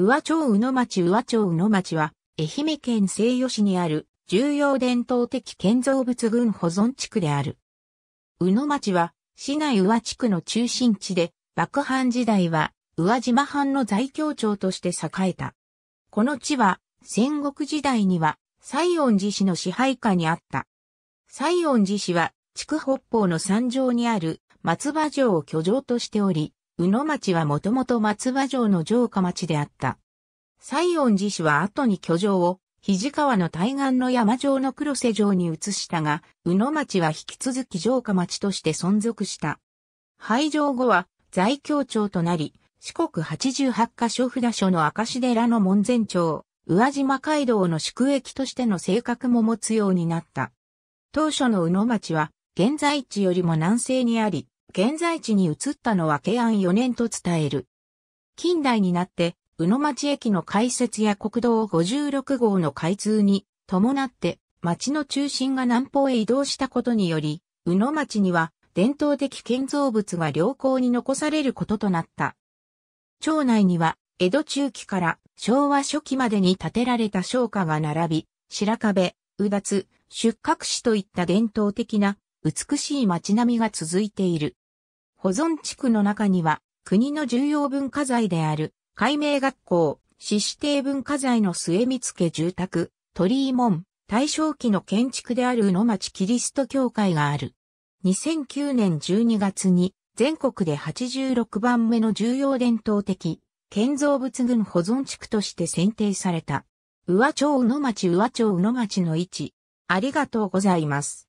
宇和町宇野町宇和町宇野町は、愛媛県西予市にある重要伝統的建造物群保存地区である。宇野町は、市内宇和地区の中心地で、幕藩時代は、宇和島藩の在京町として栄えた。この地は、戦国時代には、西園寺市の支配下にあった。西園寺市は、地区北方の山上にある松葉城を居城としており、宇野町はもともと松葉城の城下町であった。西園寺氏は後に居城を、肘川の対岸の山城の黒瀬城に移したが、宇野町は引き続き城下町として存続した。廃城後は、在京町となり、四国八十八箇所札所の赤石寺の門前町、宇和島街道の宿駅としての性格も持つようになった。当初の宇野町は、現在地よりも南西にあり、現在地に移ったのは慶安4年と伝える。近代になって、宇野町駅の開設や国道56号の開通に伴って、町の中心が南方へ移動したことにより、宇野町には伝統的建造物が良好に残されることとなった。町内には、江戸中期から昭和初期までに建てられた商家が並び、白壁、うだつ、出格市といった伝統的な美しい町並みが続いている。保存地区の中には、国の重要文化財である、海明学校、市指定文化財の末見付住宅、鳥居門、大正期の建築である宇野町キリスト教会がある。2009年12月に、全国で86番目の重要伝統的、建造物群保存地区として選定された。宇和町宇野町宇和町宇野町の位置。ありがとうございます。